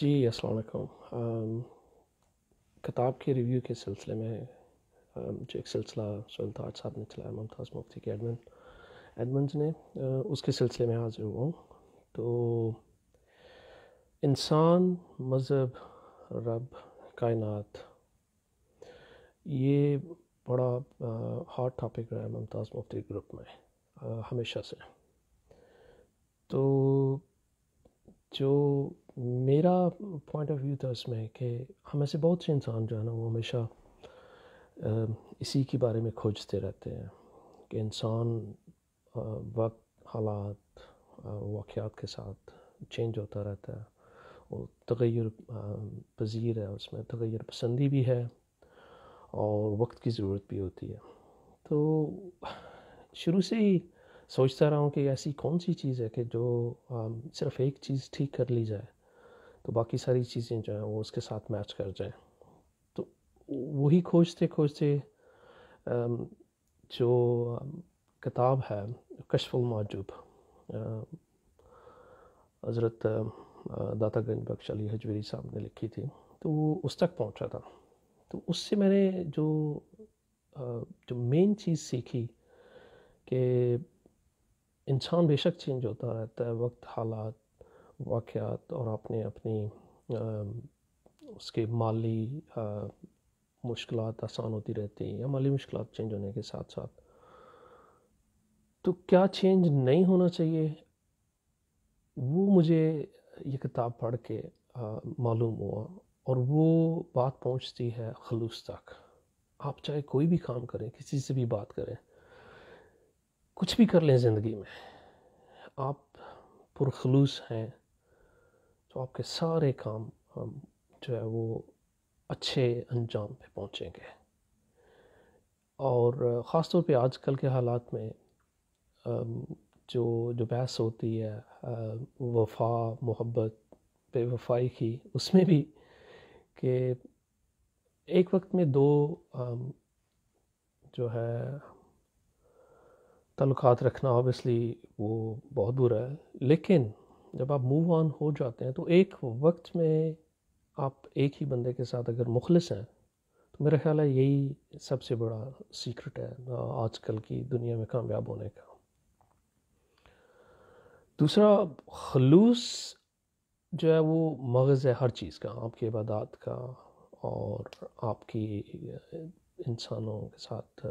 जी अस्सलाम किताब के रिव्यू के सिलसिले में जो एक सिलसिला सुल्ताज साहब ने चलाया मुमताज़ मुफ्ती के एडमन एडमंड ने उसके सिलसिले में हाजिर हुआ हूँ तो इंसान मज़हब रब कायनात ये बड़ा हॉट टॉपिक रहा है मुमताज़ मुफ्ती ग्रुप में हमेशा से तो जो मेरा पॉइंट ऑफ व्यू था इसमें कि हम ऐसे बहुत से इंसान जो है ना वो हमेशा इसी के बारे में खोजते रहते हैं कि इंसान वक्त हालात वाक़ात के साथ चेंज होता रहता है और तगैर पजीर है उसमें तगैर पसंदी भी है और वक्त की ज़रूरत भी होती है तो शुरू से ही सोचता रहा हूँ कि ऐसी कौन सी चीज़ है कि जो सिर्फ एक चीज़ ठीक कर ली जाए तो बाकी सारी चीज़ें जो हैं वो उसके साथ मैच कर जाएं तो वही खोजते खोजते जो किताब है कशफुल माजूब हज़रत दाता गंज बख्श अली हजवेरी साहब ने लिखी थी तो वो उस तक पहुंचा था तो उससे मैंने जो जो मेन चीज़ सीखी कि इंसान बेशक चेंज होता रहता है वक्त हालात वाक़ात और आपने अपनी उसके माली मुश्किल आसान होती रहती हैं या माली मुश्किल चेंज होने के साथ साथ तो क्या चेंज नहीं होना चाहिए वो मुझे ये किताब पढ़ के मालूम हुआ और वो बात पहुंचती है खलूस तक आप चाहे कोई भी काम करें किसी से भी बात करें कुछ भी कर लें ज़िंदगी में आप पुरखलूस हैं तो आपके सारे काम हम जो है वो अच्छे अंजाम पे पहुँचेंगे और ख़ास तौर पर आजकल के हालात में जो जो बहस होती है वफा मोहब्बत बेवफाई की उसमें भी कि एक वक्त में दो जो है तल्लुकात रखना ऑब्वियसली वो बहुत बुरा है लेकिन जब आप मूव ऑन हो जाते हैं तो एक वक्त में आप एक ही बंदे के साथ अगर मुखलस हैं तो मेरा ख्याल है यही सबसे बड़ा सीक्रेट है आजकल की दुनिया में कामयाब होने का दूसरा खलूस जो है वो मगज़ है हर चीज़ का आपकी इबादत का और आपकी इंसानों के साथ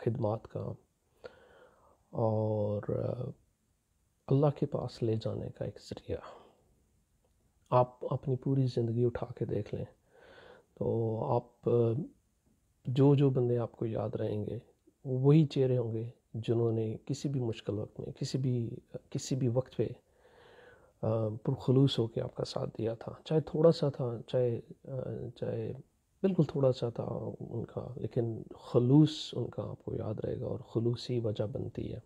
खदमात का और अल्लाह के पास ले जाने का एक ज़रिया आप अपनी पूरी ज़िंदगी उठा के देख लें तो आप जो जो बंदे आपको याद रहेंगे वही चेहरे होंगे जिन्होंने किसी भी मुश्किल वक्त में किसी भी किसी भी वक्त पे पुरखलूस होकर आपका साथ दिया था चाहे थोड़ा सा था चाहे चाहे बिल्कुल थोड़ा सा था उनका लेकिन खलूस उनका आपको याद रहेगा और खलूस ही वजह बनती है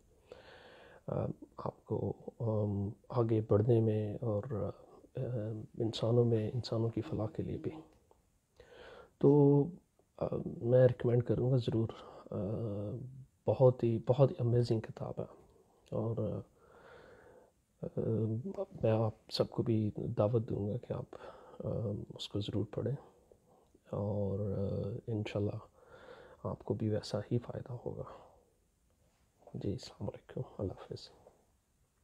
आपको आगे बढ़ने में और इंसानों में इंसानों की फलाह के लिए भी तो मैं रिकमेंड करूँगा ज़रूर बहुत ही बहुत ही अमेजिंग किताब है और मैं आप सबको भी दावत दूँगा कि आप उसको ज़रूर पढ़ें और इन आपको भी वैसा ही फ़ायदा होगा जी अलकुम अल्लाह हाफिज़